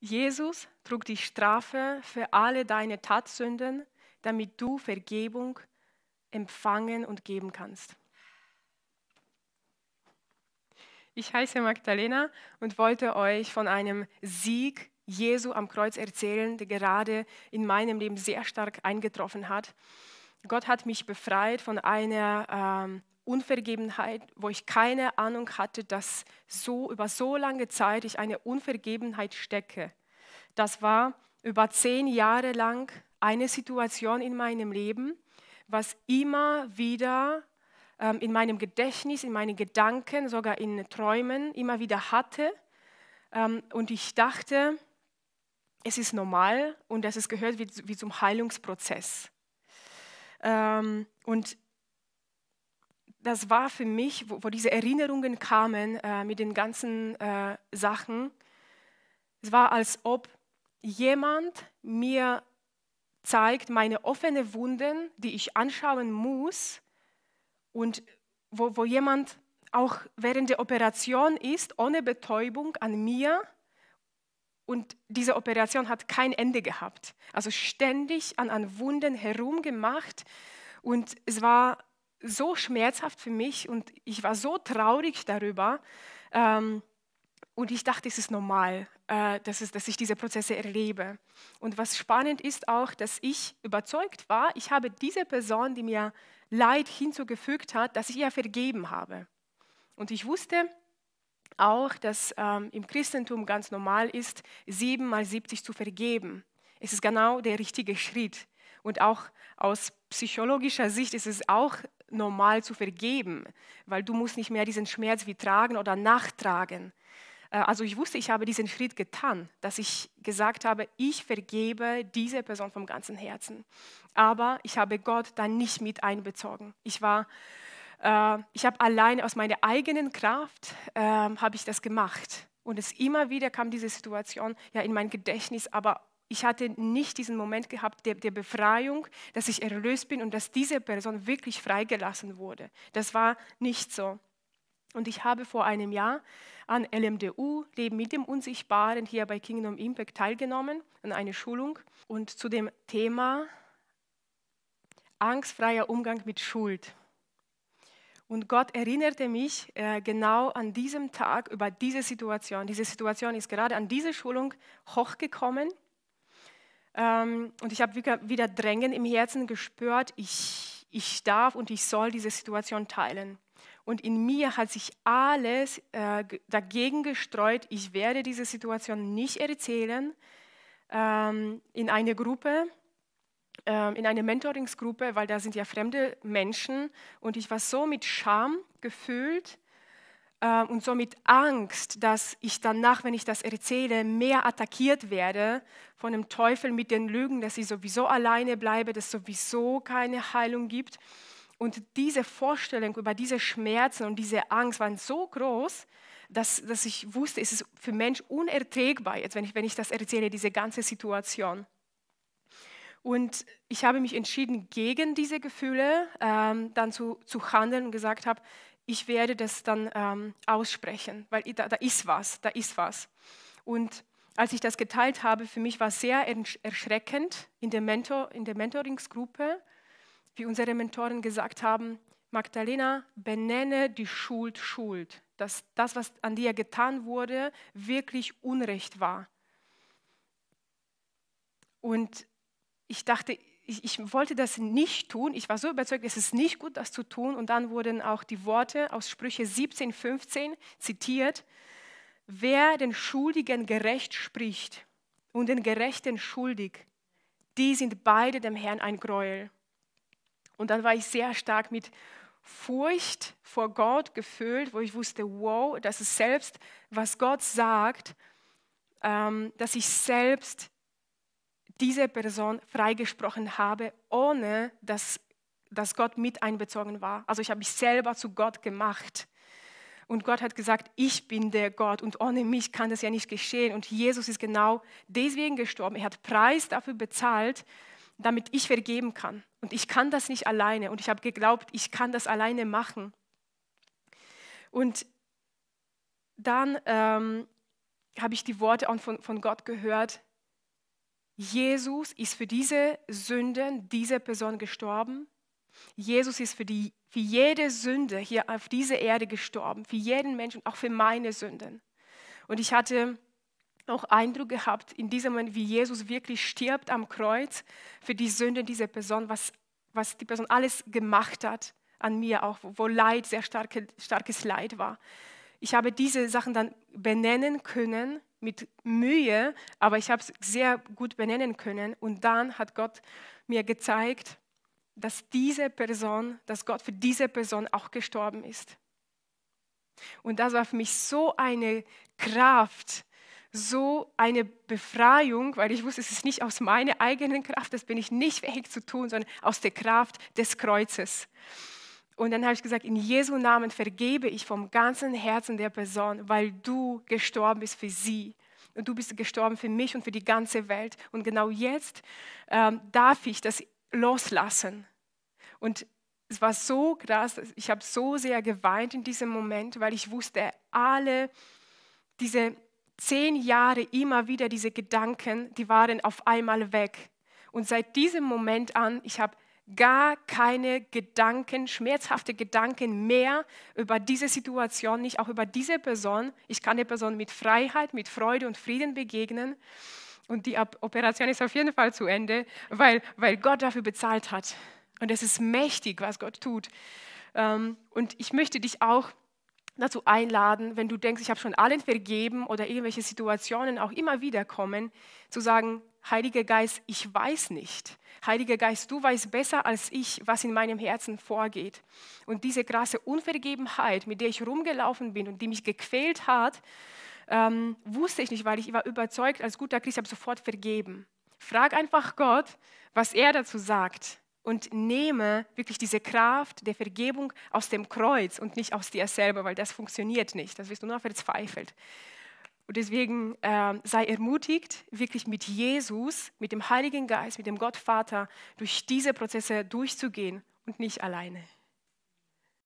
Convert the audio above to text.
Jesus trug die Strafe für alle deine Tatsünden, damit du Vergebung empfangen und geben kannst. Ich heiße Magdalena und wollte euch von einem Sieg Jesu am Kreuz erzählen, der gerade in meinem Leben sehr stark eingetroffen hat. Gott hat mich befreit von einer ähm, Unvergebenheit, wo ich keine Ahnung hatte, dass so über so lange Zeit ich eine Unvergebenheit stecke. Das war über zehn Jahre lang eine Situation in meinem Leben, was immer wieder ähm, in meinem Gedächtnis, in meinen Gedanken, sogar in Träumen immer wieder hatte. Ähm, und ich dachte, es ist normal und es gehört wie, wie zum Heilungsprozess. Ähm, und das war für mich, wo, wo diese Erinnerungen kamen äh, mit den ganzen äh, Sachen, es war, als ob jemand mir zeigt meine offenen Wunden, die ich anschauen muss und wo, wo jemand auch während der Operation ist, ohne Betäubung an mir. Und diese Operation hat kein Ende gehabt. Also ständig an, an Wunden herumgemacht. Und es war so schmerzhaft für mich und ich war so traurig darüber. Ähm, und ich dachte, es ist normal, äh, dass, es, dass ich diese Prozesse erlebe. Und was spannend ist auch, dass ich überzeugt war, ich habe diese Person, die mir Leid hinzugefügt hat, dass ich ihr vergeben habe. Und ich wusste auch, dass ähm, im Christentum ganz normal ist, sieben mal 70 zu vergeben. Es ist genau der richtige Schritt. Und auch aus psychologischer Sicht ist es auch normal zu vergeben, weil du musst nicht mehr diesen Schmerz wie tragen oder nachtragen. Äh, also ich wusste, ich habe diesen Schritt getan, dass ich gesagt habe, ich vergebe diese Person vom ganzen Herzen. Aber ich habe Gott dann nicht mit einbezogen. Ich war, äh, ich habe allein aus meiner eigenen Kraft äh, habe ich das gemacht. Und es immer wieder kam diese Situation ja in mein Gedächtnis, aber ich hatte nicht diesen Moment gehabt der, der, Befreiung, dass ich erlöst bin und dass diese Person wirklich freigelassen wurde. Das war nicht so. Und ich habe vor einem Jahr an LMDU, Leben mit dem Unsichtbaren, hier bei Kingdom Impact teilgenommen, an einer Schulung. Und zu dem Thema angstfreier Umgang mit Schuld. Und Gott erinnerte mich äh, genau an diesem Tag über diese Situation. Diese Situation ist gerade an dieser Schulung hochgekommen ähm, und ich habe wieder Drängen im Herzen gespürt, ich, ich darf und ich soll diese Situation teilen. Und in mir hat sich alles äh, dagegen gestreut, ich werde diese Situation nicht erzählen ähm, in eine Gruppe, ähm, in eine Mentoringsgruppe, weil da sind ja fremde Menschen. Und ich war so mit Scham gefüllt, ähm, und somit Angst, dass ich danach, wenn ich das erzähle, mehr attackiert werde von dem Teufel mit den Lügen, dass ich sowieso alleine bleibe, dass sowieso keine Heilung gibt. Und diese Vorstellung über diese Schmerzen und diese Angst waren so groß, dass, dass ich wusste, es ist für Mensch unerträgbar, jetzt, wenn, ich, wenn ich das erzähle, diese ganze Situation. Und ich habe mich entschieden, gegen diese Gefühle ähm, dann zu, zu handeln und gesagt habe, ich werde das dann ähm, aussprechen, weil da, da ist was, da ist was. Und als ich das geteilt habe, für mich war es sehr erschreckend in der, Mentor, in der Mentoringsgruppe, wie unsere Mentoren gesagt haben, Magdalena, benenne die Schuld Schuld, dass das, was an dir getan wurde, wirklich Unrecht war. Und ich dachte, ich, ich, wollte das nicht tun. Ich war so überzeugt, es ist nicht gut, das zu tun. Und dann wurden auch die Worte aus Sprüche 17, 15 zitiert. Wer den Schuldigen gerecht spricht und den Gerechten schuldig, die sind beide dem Herrn ein Gräuel. Und dann war ich sehr stark mit Furcht vor Gott gefüllt, wo ich wusste, wow, dass es selbst, was Gott sagt, ähm, dass ich selbst diese Person freigesprochen habe, ohne dass, dass Gott mit einbezogen war. Also ich habe mich selber zu Gott gemacht. Und Gott hat gesagt, ich bin der Gott und ohne mich kann das ja nicht geschehen. Und Jesus ist genau deswegen gestorben. Er hat Preis dafür bezahlt, damit ich vergeben kann. Und ich kann das nicht alleine. Und ich habe geglaubt, ich kann das alleine machen. Und dann ähm, habe ich die Worte von, von Gott gehört, Jesus ist für diese Sünden, dieser Person gestorben. Jesus ist für, die, für jede Sünde hier auf dieser Erde gestorben, für jeden Menschen, auch für meine Sünden. Und ich hatte auch Eindruck gehabt in diesem Moment, wie Jesus wirklich stirbt am Kreuz für die Sünden dieser Person, was, was die Person alles gemacht hat an mir auch, wo Leid sehr starke, starkes Leid war. Ich habe diese Sachen dann benennen können mit Mühe, aber ich habe es sehr gut benennen können. Und dann hat Gott mir gezeigt, dass diese Person, dass Gott für diese Person auch gestorben ist. Und das war für mich so eine Kraft, so eine Befreiung, weil ich wusste, es ist nicht aus meiner eigenen Kraft, das bin ich nicht fähig zu tun, sondern aus der Kraft des Kreuzes. Und dann habe ich gesagt, in Jesu Namen vergebe ich vom ganzen Herzen der Person, weil du gestorben bist für sie. Und du bist gestorben für mich und für die ganze Welt. Und genau jetzt ähm, darf ich das loslassen. Und es war so krass, ich habe so sehr geweint in diesem Moment, weil ich wusste, alle diese zehn Jahre immer wieder diese Gedanken, die waren auf einmal weg. Und seit diesem Moment an, ich habe gar keine Gedanken, schmerzhafte Gedanken mehr über diese Situation, nicht auch über diese Person. Ich kann der Person mit Freiheit, mit Freude und Frieden begegnen. Und die Operation ist auf jeden Fall zu Ende, weil, weil Gott dafür bezahlt hat. Und es ist mächtig, was Gott tut. Ähm, und ich möchte dich auch dazu einladen, wenn du denkst, ich habe schon allen vergeben oder irgendwelche Situationen auch immer wieder kommen, zu sagen, Heiliger Geist, ich weiß nicht. Heiliger Geist, du weißt besser als ich, was in meinem Herzen vorgeht. Und diese krasse Unvergebenheit, mit der ich rumgelaufen bin und die mich gequält hat, ähm, wusste ich nicht, weil ich war überzeugt, als guter Christ habe sofort vergeben. Frag einfach Gott, was er dazu sagt und nehme wirklich diese Kraft der Vergebung aus dem Kreuz und nicht aus dir selber, weil das funktioniert nicht. Das wirst du nur verzweifelt. Und deswegen äh, sei ermutigt, wirklich mit Jesus, mit dem Heiligen Geist, mit dem Gottvater durch diese Prozesse durchzugehen und nicht alleine.